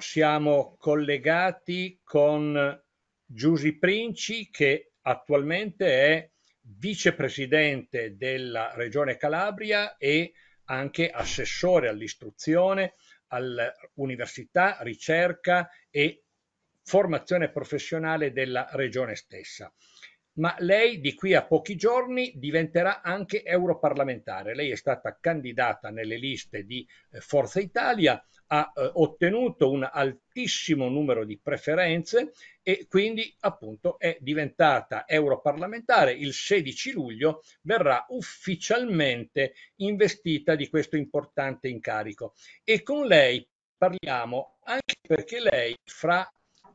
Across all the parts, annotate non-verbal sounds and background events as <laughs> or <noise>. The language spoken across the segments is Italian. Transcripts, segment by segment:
siamo collegati con Giusi Princi che attualmente è vicepresidente della Regione Calabria e anche assessore all'istruzione, all'università, ricerca e formazione professionale della regione stessa ma lei di qui a pochi giorni diventerà anche europarlamentare. Lei è stata candidata nelle liste di eh, Forza Italia, ha eh, ottenuto un altissimo numero di preferenze e quindi appunto è diventata europarlamentare. Il 16 luglio verrà ufficialmente investita di questo importante incarico e con lei parliamo anche perché lei fra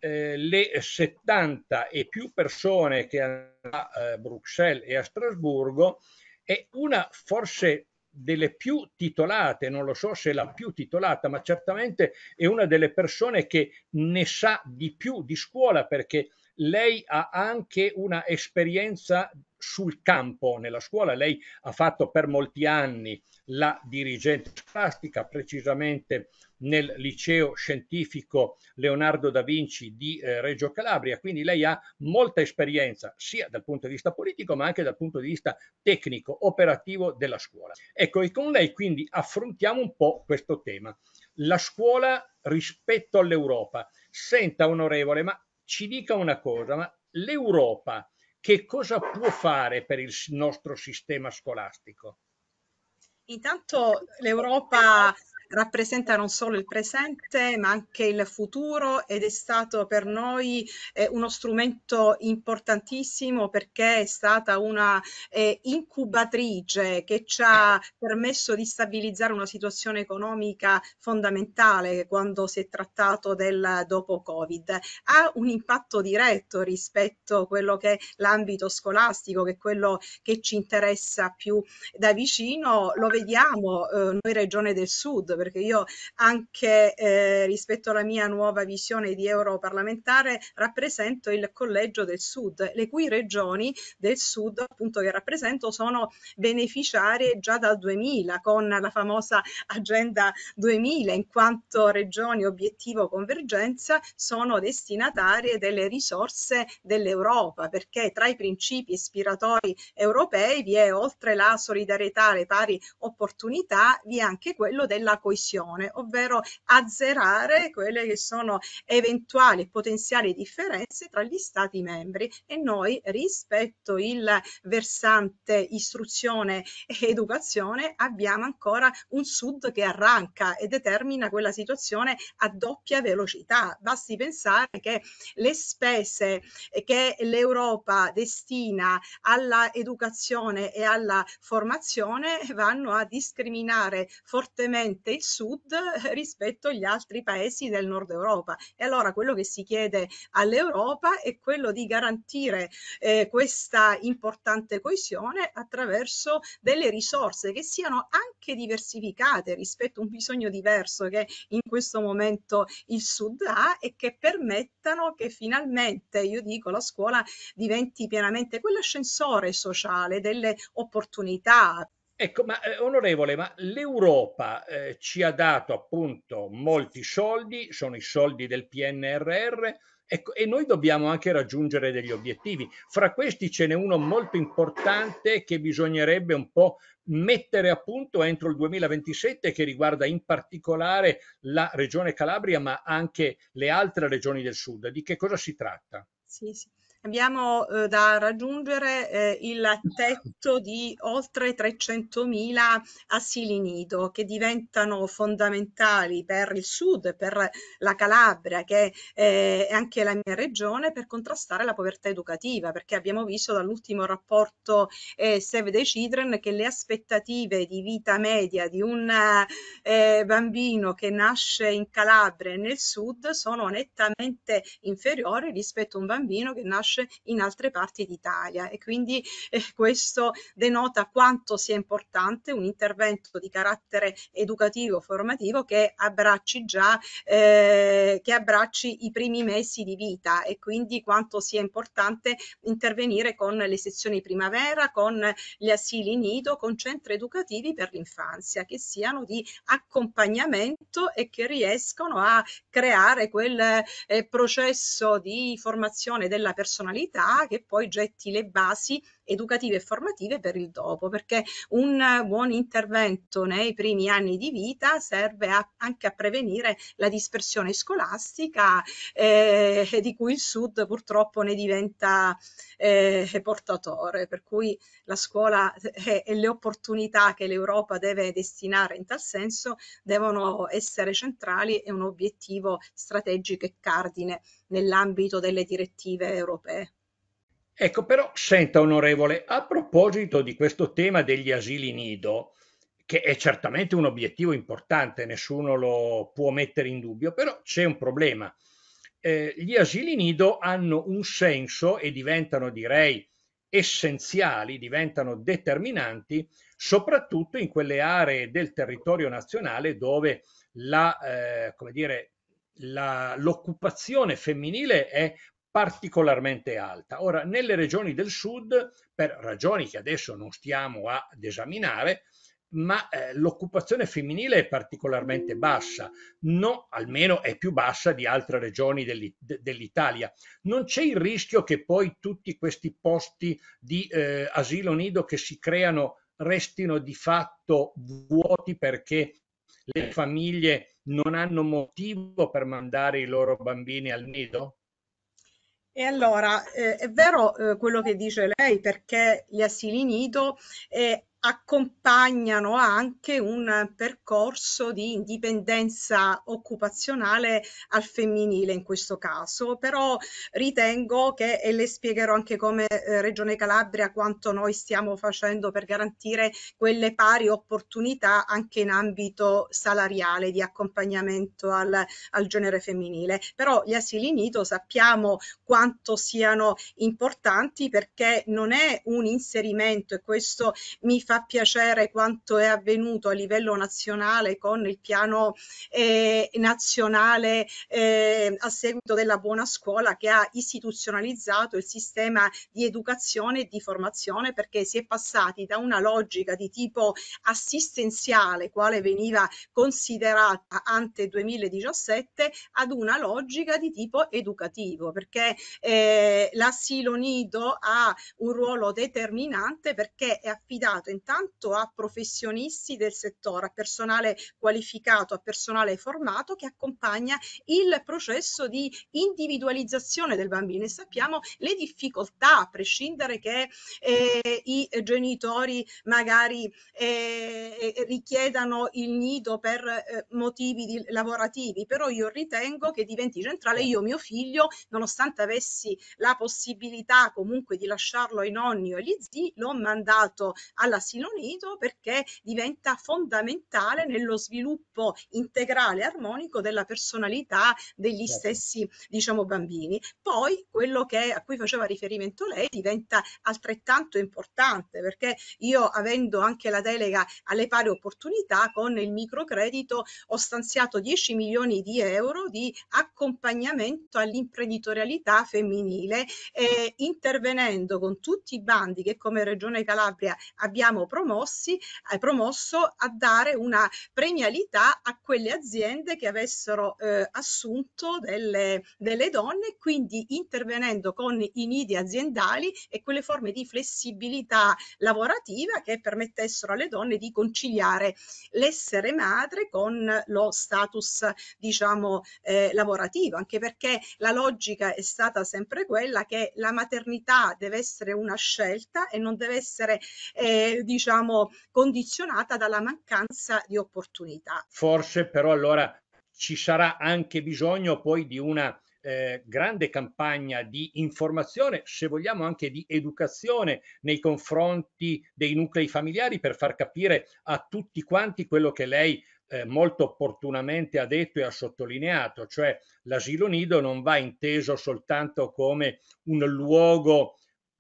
eh, le 70 e più persone che hanno a eh, Bruxelles e a Strasburgo è una forse delle più titolate, non lo so se è la più titolata, ma certamente è una delle persone che ne sa di più di scuola perché lei ha anche una esperienza sul campo nella scuola. Lei ha fatto per molti anni la dirigente scolastica, precisamente nel liceo scientifico Leonardo da Vinci di eh, Reggio Calabria, quindi lei ha molta esperienza sia dal punto di vista politico ma anche dal punto di vista tecnico, operativo della scuola. Ecco, e con lei quindi affrontiamo un po' questo tema. La scuola rispetto all'Europa. Senta, onorevole, ma ci dica una cosa, ma l'Europa che cosa può fare per il nostro sistema scolastico? Intanto l'Europa rappresenta non solo il presente ma anche il futuro ed è stato per noi eh, uno strumento importantissimo perché è stata una eh, incubatrice che ci ha permesso di stabilizzare una situazione economica fondamentale quando si è trattato del dopo Covid. Ha un impatto diretto rispetto a quello che è l'ambito scolastico, che è quello che ci interessa più da vicino, lo vediamo eh, noi regione del sud perché io anche eh, rispetto alla mia nuova visione di europarlamentare rappresento il collegio del sud, le cui regioni del sud appunto che rappresento sono beneficiarie già dal 2000 con la famosa agenda 2000 in quanto regioni obiettivo convergenza sono destinatarie delle risorse dell'Europa perché tra i principi ispiratori europei vi è oltre la solidarietà, le pari opportunità, vi è anche quello della coesione, ovvero azzerare quelle che sono eventuali e potenziali differenze tra gli Stati membri e noi rispetto il versante istruzione e educazione abbiamo ancora un sud che arranca e determina quella situazione a doppia velocità. Basti pensare che le spese che l'Europa destina alla educazione e alla formazione vanno a discriminare fortemente il sud <laughs> rispetto agli altri paesi del nord Europa. E allora quello che si chiede all'Europa è quello di garantire eh, questa importante coesione attraverso delle risorse che siano anche diversificate rispetto a un bisogno diverso che in questo momento il sud ha e che permettano che finalmente, io dico, la scuola diventi pienamente quell'ascensore sociale delle opportunità Ecco, ma eh, onorevole, ma l'Europa eh, ci ha dato appunto molti soldi, sono i soldi del PNRR, ecco, e noi dobbiamo anche raggiungere degli obiettivi. Fra questi ce n'è uno molto importante che bisognerebbe un po' mettere a punto entro il 2027 che riguarda in particolare la regione Calabria, ma anche le altre regioni del sud. Di che cosa si tratta? Sì, sì abbiamo eh, da raggiungere eh, il tetto di oltre 300.000 asili nido che diventano fondamentali per il sud, per la Calabria che eh, è anche la mia regione per contrastare la povertà educativa perché abbiamo visto dall'ultimo rapporto eh, Save the Children che le aspettative di vita media di un eh, bambino che nasce in Calabria e nel sud sono nettamente inferiori rispetto a un bambino che nasce nasce in altre parti d'Italia e quindi eh, questo denota quanto sia importante un intervento di carattere educativo, formativo che abbracci già, eh, che abbracci i primi mesi di vita e quindi quanto sia importante intervenire con le sezioni primavera, con gli asili nido, con centri educativi per l'infanzia che siano di accompagnamento e che riescono a creare quel eh, processo di formazione della persona personalità che poi getti le basi educative e formative per il dopo, perché un buon intervento nei primi anni di vita serve a, anche a prevenire la dispersione scolastica eh, di cui il Sud purtroppo ne diventa eh, portatore, per cui la scuola e, eh, e le opportunità che l'Europa deve destinare in tal senso devono essere centrali e un obiettivo strategico e cardine nell'ambito delle direttive europee. Ecco però, senta onorevole, a proposito di questo tema degli asili nido, che è certamente un obiettivo importante, nessuno lo può mettere in dubbio, però c'è un problema. Eh, gli asili nido hanno un senso e diventano, direi, essenziali, diventano determinanti, soprattutto in quelle aree del territorio nazionale dove la, eh, dire, la, l'occupazione femminile è particolarmente alta. Ora, nelle regioni del sud, per ragioni che adesso non stiamo ad esaminare, ma eh, l'occupazione femminile è particolarmente bassa, no, almeno è più bassa di altre regioni dell'Italia. Non c'è il rischio che poi tutti questi posti di eh, asilo nido che si creano restino di fatto vuoti perché le famiglie non hanno motivo per mandare i loro bambini al nido? E allora eh, è vero eh, quello che dice lei perché gli asili nido eh, accompagnano anche un percorso di indipendenza occupazionale al femminile in questo caso, però ritengo che, e le spiegherò anche come eh, Regione Calabria, quanto noi stiamo facendo per garantire quelle pari opportunità anche in ambito salariale di accompagnamento al, al genere femminile. Però gli asili nido sappiamo quanto siano importanti perché non è un inserimento e questo mi fa fa piacere quanto è avvenuto a livello nazionale con il piano eh, nazionale eh, a seguito della buona scuola che ha istituzionalizzato il sistema di educazione e di formazione perché si è passati da una logica di tipo assistenziale quale veniva considerata ante 2017 ad una logica di tipo educativo perché eh, l'asilo nido ha un ruolo determinante perché è affidato in intanto a professionisti del settore, a personale qualificato, a personale formato che accompagna il processo di individualizzazione del bambino e sappiamo le difficoltà, a prescindere che eh, i genitori magari eh, eh, richiedano il nido per eh, motivi di, lavorativi, però io ritengo che diventi centrale, io mio figlio, nonostante avessi la possibilità comunque di lasciarlo ai nonni o agli zii, l'ho mandato alla all'asilo nido perché diventa fondamentale nello sviluppo integrale e armonico della personalità degli certo. stessi diciamo bambini. Poi quello che, a cui faceva riferimento lei diventa altrettanto importante perché io avendo anche la delega alle pari opportunità con il microcredito ho stanziato 10 milioni di euro di accompagnamento all'imprenditorialità femminile e intervenendo con tutti i bandi che come Regione Calabria abbiamo abbiamo promossi, eh, promosso a dare una premialità a quelle aziende che avessero eh, assunto delle, delle donne, quindi intervenendo con i nidi aziendali e quelle forme di flessibilità lavorativa che permettessero alle donne di conciliare l'essere madre con lo status diciamo eh, lavorativo anche perché la logica è stata sempre quella che la maternità deve essere una scelta e non deve essere eh, diciamo condizionata dalla mancanza di opportunità. Forse però allora ci sarà anche bisogno poi di una eh, grande campagna di informazione, se vogliamo anche di educazione nei confronti dei nuclei familiari per far capire a tutti quanti quello che lei eh, molto opportunamente ha detto e ha sottolineato, cioè l'asilo nido non va inteso soltanto come un luogo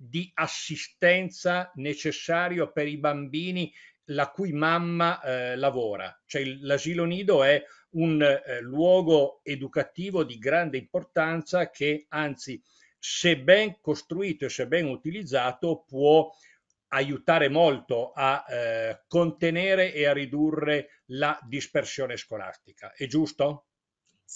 di assistenza necessario per i bambini la cui mamma eh, lavora. Cioè, l'asilo nido è un eh, luogo educativo di grande importanza che anzi, se ben costruito e se ben utilizzato, può aiutare molto a eh, contenere e a ridurre la dispersione scolastica. È giusto?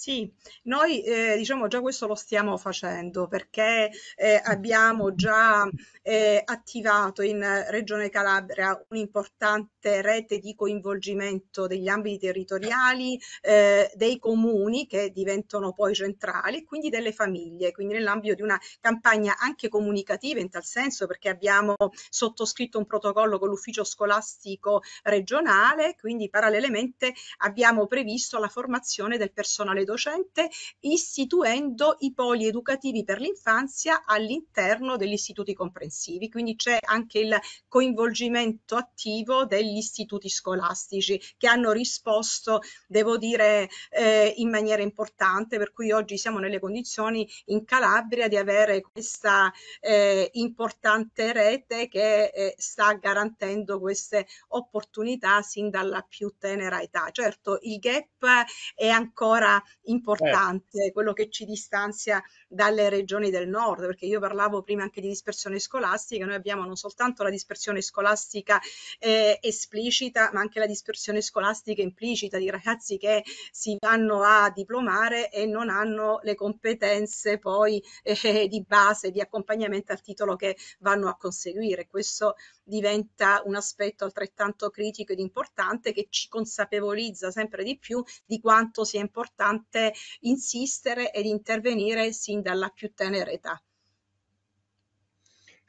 Sì, noi eh, diciamo già questo lo stiamo facendo perché eh, abbiamo già eh, attivato in Regione Calabria un importante queste eh, rete di coinvolgimento degli ambiti territoriali, eh, dei comuni che diventano poi centrali e quindi delle famiglie, quindi nell'ambito di una campagna anche comunicativa in tal senso perché abbiamo sottoscritto un protocollo con l'ufficio scolastico regionale, quindi parallelamente abbiamo previsto la formazione del personale docente istituendo i poli educativi per l'infanzia all'interno degli istituti comprensivi, quindi c'è anche il coinvolgimento attivo degli istituti scolastici che hanno risposto, devo dire, eh, in maniera importante, per cui oggi siamo nelle condizioni in Calabria di avere questa eh, importante rete che eh, sta garantendo queste opportunità sin dalla più tenera età. Certo, il gap è ancora importante, certo. quello che ci distanzia dalle regioni del nord, perché io parlavo prima anche di dispersione scolastica, noi abbiamo non soltanto la dispersione scolastica eh, esplicita ma anche la dispersione scolastica implicita di ragazzi che si vanno a diplomare e non hanno le competenze poi eh, eh, di base, di accompagnamento al titolo che vanno a conseguire. Questo diventa un aspetto altrettanto critico ed importante che ci consapevolizza sempre di più di quanto sia importante insistere ed intervenire sin dalla più tenera età.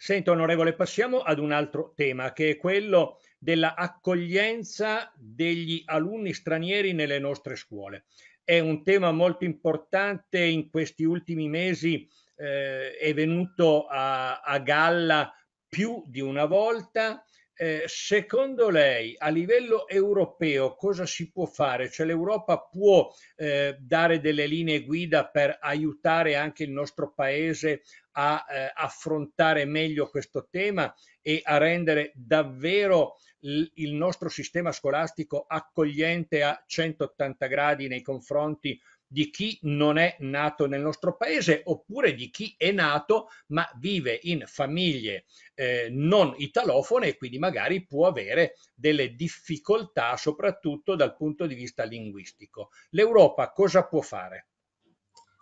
Sento onorevole, passiamo ad un altro tema che è quello della accoglienza degli alunni stranieri nelle nostre scuole. È un tema molto importante in questi ultimi mesi, eh, è venuto a, a galla più di una volta eh, secondo lei a livello europeo cosa si può fare? Cioè l'Europa può eh, dare delle linee guida per aiutare anche il nostro paese a eh, affrontare meglio questo tema e a rendere davvero il nostro sistema scolastico accogliente a 180 gradi nei confronti di chi non è nato nel nostro paese oppure di chi è nato ma vive in famiglie eh, non italofone e quindi magari può avere delle difficoltà soprattutto dal punto di vista linguistico. L'Europa cosa può fare?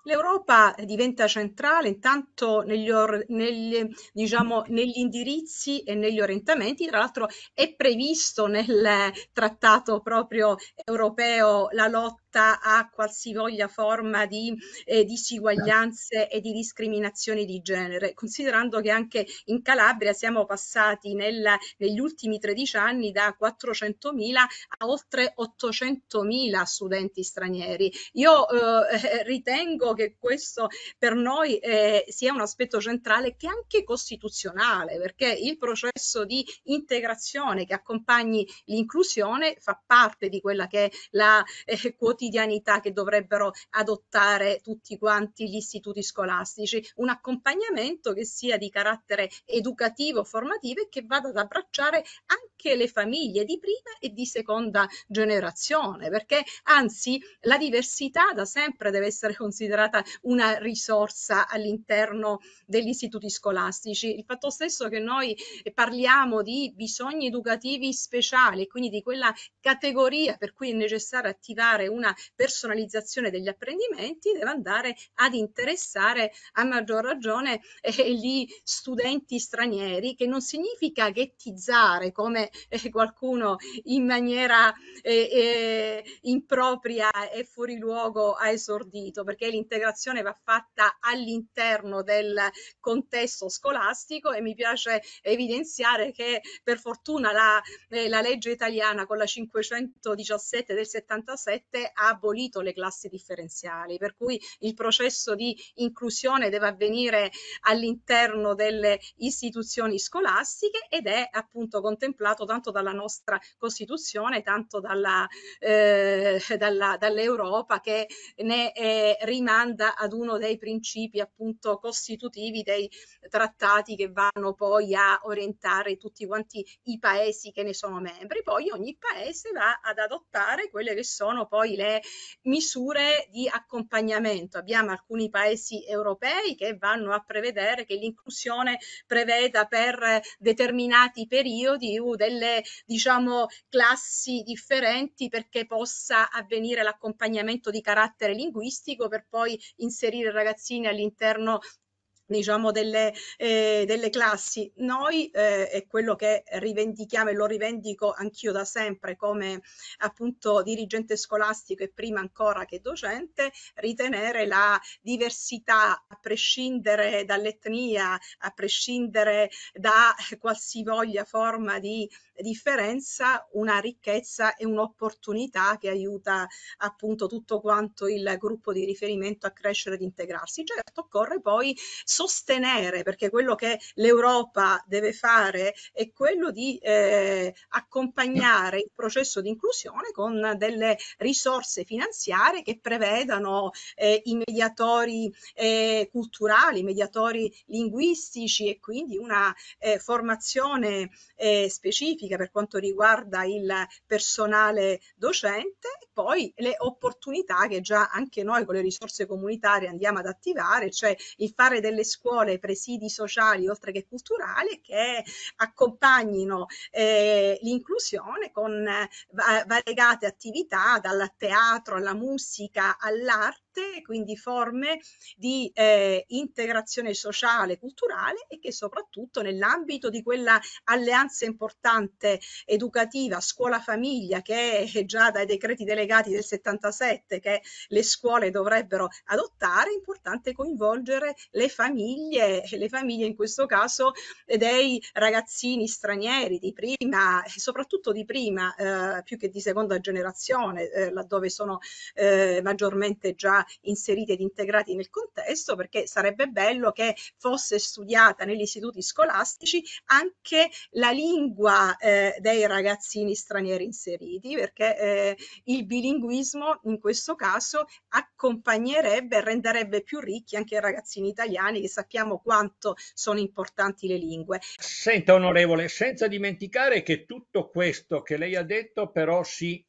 L'Europa diventa centrale intanto negli, or, negli, diciamo, negli, indirizzi e negli orientamenti, tra l'altro è previsto nel trattato proprio europeo la lotta lotta a qualsivoglia forma di eh, disuguaglianze certo. e di discriminazioni di genere, considerando che anche in Calabria siamo passati nel, negli ultimi 13 anni da 400.000 a oltre 800.000 studenti stranieri. Io eh, eh, ritengo che questo per noi eh, sia un aspetto centrale che è anche costituzionale, perché il processo di integrazione che accompagni l'inclusione fa parte di quella che è la eh, quotidianità quotidianità che dovrebbero adottare tutti quanti gli istituti scolastici, un accompagnamento che sia di carattere educativo, formativo e che vada ad abbracciare anche le famiglie di prima e di seconda generazione, perché anzi la diversità da sempre deve essere considerata una risorsa all'interno degli istituti scolastici. Il fatto stesso che noi parliamo di bisogni educativi speciali e quindi di quella categoria per cui è necessario attivare una una personalizzazione degli apprendimenti deve andare ad interessare a maggior ragione eh, gli studenti stranieri, che non significa ghettizzare come eh, qualcuno in maniera eh, eh impropria e fuori luogo ha esordito, perché l'integrazione va fatta all'interno del contesto scolastico e mi piace evidenziare che per fortuna la, eh, la legge italiana con la 517 del 77 ha abolito le classi differenziali, per cui il processo di inclusione deve avvenire all'interno delle istituzioni scolastiche ed è appunto contemplato tanto dalla nostra Costituzione, tanto dalla, eh, dalla, dall'Europa che ne eh, rimanda ad uno dei principi appunto costitutivi dei trattati che vanno poi a orientare tutti quanti i paesi che ne sono membri. Poi ogni paese va ad adottare quelle che sono poi le delle misure di accompagnamento. Abbiamo alcuni paesi europei che vanno a prevedere che l'inclusione preveda per determinati periodi delle diciamo, classi differenti perché possa avvenire l'accompagnamento di carattere linguistico per poi inserire ragazzini all'interno diciamo delle, eh, delle classi. Noi eh, è quello che rivendichiamo e lo rivendico anch'io da sempre come appunto dirigente scolastico e prima ancora che docente, ritenere la diversità a prescindere dall'etnia, a prescindere da qualsivoglia forma di differenza, una ricchezza e un'opportunità che aiuta appunto tutto quanto il gruppo di riferimento a crescere ed integrarsi. Certo, occorre poi sostenere, perché quello che l'Europa deve fare è quello di eh, accompagnare il processo di inclusione con delle risorse finanziarie che prevedano eh, i mediatori eh, culturali, i mediatori linguistici e quindi una eh, formazione eh, specifica per quanto riguarda il personale docente e poi le opportunità che già anche noi con le risorse comunitarie andiamo ad attivare, cioè il fare delle scuole, i presidi sociali oltre che culturali che accompagnino eh, l'inclusione con eh, variegate attività dal teatro alla musica all'arte aperte, quindi forme di eh, integrazione sociale e culturale e che soprattutto nell'ambito di quella alleanza importante educativa scuola-famiglia che è già dai decreti delegati del 77 che le scuole dovrebbero adottare, è importante coinvolgere le famiglie, le famiglie in questo caso dei ragazzini stranieri di prima, soprattutto di prima eh, più che di seconda generazione, eh, laddove sono eh, maggiormente già inseriti ed integrati nel contesto perché sarebbe bello che fosse studiata negli istituti scolastici anche la lingua eh, dei ragazzini stranieri inseriti perché eh, il bilinguismo in questo caso accompagnerebbe e renderebbe più ricchi anche i ragazzini italiani che sappiamo quanto sono importanti le lingue. Senta onorevole, senza dimenticare che tutto questo che lei ha detto però si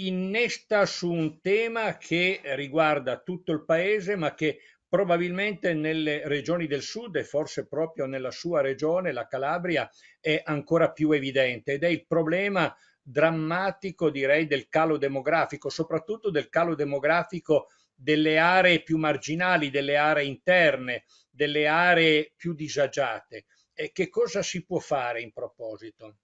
innesta su un tema che riguarda tutto il paese, ma che probabilmente nelle regioni del sud e forse proprio nella sua regione, la Calabria, è ancora più evidente ed è il problema drammatico, direi, del calo demografico, soprattutto del calo demografico delle aree più marginali, delle aree interne, delle aree più disagiate. E che cosa si può fare in proposito?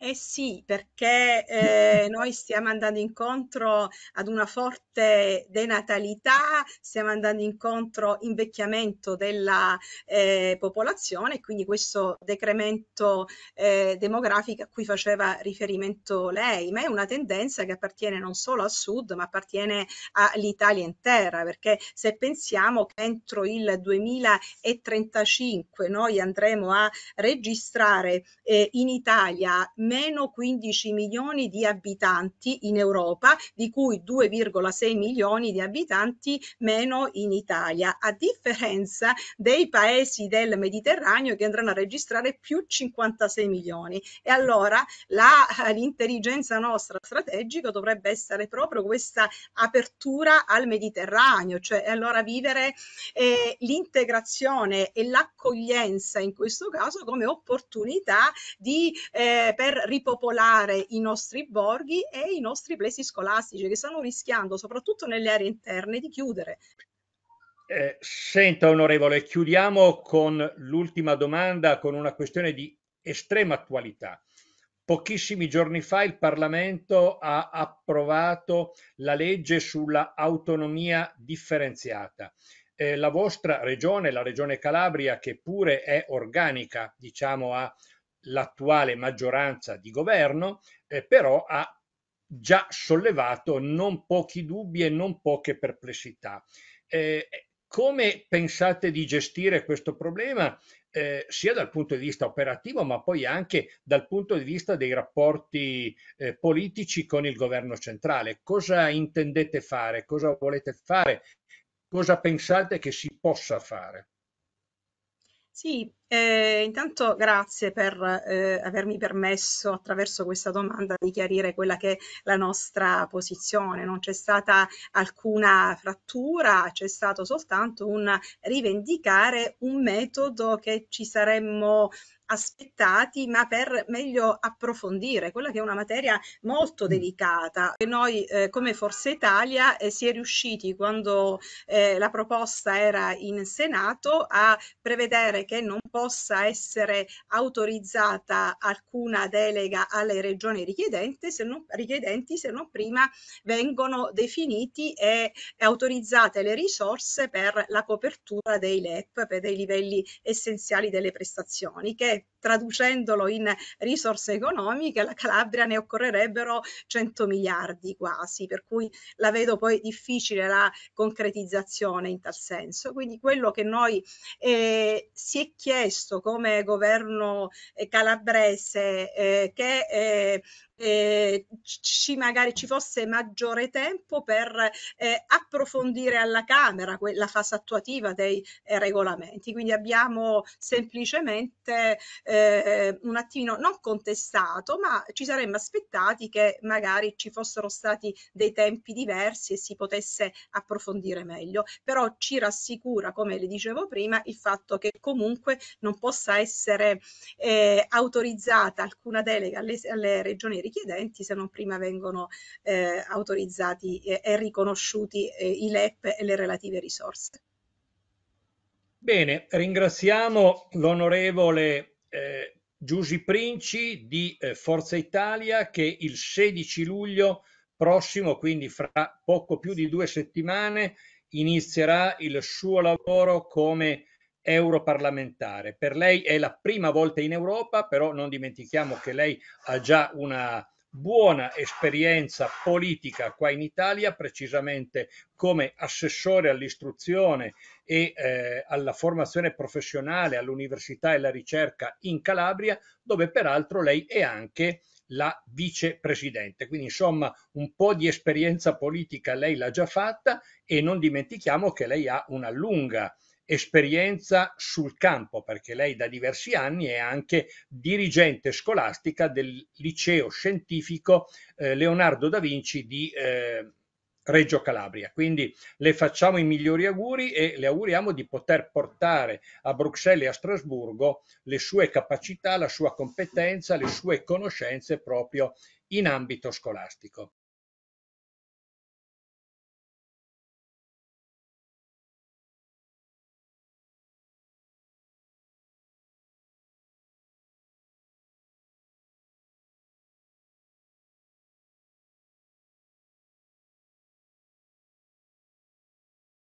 Eh sì, perché eh, noi stiamo andando incontro ad una forte denatalità, stiamo andando incontro invecchiamento della eh, popolazione, quindi questo decremento eh, demografico a cui faceva riferimento lei, ma è una tendenza che appartiene non solo al sud, ma appartiene all'Italia intera, perché se pensiamo che entro il 2035 noi andremo a registrare eh, in Italia meno 15 milioni di abitanti in Europa, di cui 2,6 milioni di abitanti meno in Italia, a differenza dei paesi del Mediterraneo che andranno a registrare più 56 milioni. E allora l'intelligenza nostra strategica dovrebbe essere proprio questa apertura al Mediterraneo, cioè allora vivere eh, l'integrazione e l'accoglienza in questo caso come opportunità di, eh, per ripopolare i nostri borghi e i nostri plessi scolastici che stanno rischiando, soprattutto nelle aree interne, di chiudere. Eh, senta onorevole, chiudiamo con l'ultima domanda, con una questione di estrema attualità. Pochissimi giorni fa il Parlamento ha approvato la legge sulla autonomia differenziata. Eh, la vostra regione, la regione Calabria, che pure è organica, diciamo, ha l'attuale maggioranza di governo, eh, però ha già sollevato non pochi dubbi e non poche perplessità. Eh, come pensate di gestire questo problema eh, sia dal punto di vista operativo ma poi anche dal punto di vista dei rapporti eh, politici con il governo centrale? Cosa intendete fare? Cosa volete fare? Cosa pensate che si possa fare? Sì, eh, intanto grazie per eh, avermi permesso attraverso questa domanda di chiarire quella che è la nostra posizione. Non c'è stata alcuna frattura, c'è stato soltanto un rivendicare un metodo che ci saremmo aspettati, ma per meglio approfondire quella che è una materia molto mm. delicata. E noi eh, come Forza Italia eh, si è riusciti quando eh, la proposta era in Senato a prevedere che non possa essere autorizzata alcuna delega alle regioni richiedenti se non, richiedenti, se non prima vengono definiti e, e autorizzate le risorse per la copertura dei LEP, per dei livelli essenziali delle prestazioni, che traducendolo in risorse economiche, alla Calabria ne occorrerebbero 100 miliardi quasi, per cui la vedo poi difficile la concretizzazione in tal senso. Quindi quello che noi eh, si è chiesto come governo eh, calabrese eh, che eh, eh, ci magari ci fosse maggiore tempo per eh, approfondire alla Camera la fase attuativa dei eh, regolamenti. Quindi abbiamo semplicemente eh, un attimino non contestato, ma ci saremmo aspettati che magari ci fossero stati dei tempi diversi e si potesse approfondire meglio. Però ci rassicura, come le dicevo prima, il fatto che comunque non possa essere eh, autorizzata alcuna delega alle, alle, regioni richiedenti se non prima vengono eh, autorizzati e, eh, e riconosciuti eh, i LEP e le relative risorse. Bene, ringraziamo l'onorevole eh, Giusy Princi di eh, Forza Italia che il 16 luglio prossimo, quindi fra poco più di due settimane, inizierà il suo lavoro come europarlamentare. Per lei è la prima volta in Europa, però non dimentichiamo che lei ha già una buona esperienza politica qua in Italia, precisamente come assessore all'istruzione e eh, alla formazione professionale all'università e alla ricerca in Calabria, dove peraltro lei è anche la vicepresidente. Quindi insomma un po' di esperienza politica lei l'ha già fatta e non dimentichiamo che lei ha una lunga esperienza sul campo, perché lei da diversi anni è anche dirigente scolastica del liceo scientifico eh, Leonardo da Vinci di eh, Reggio Calabria. Quindi le facciamo i migliori auguri e le auguriamo di poter portare a Bruxelles e a Strasburgo le sue capacità, la sua competenza, le sue conoscenze proprio in ambito scolastico.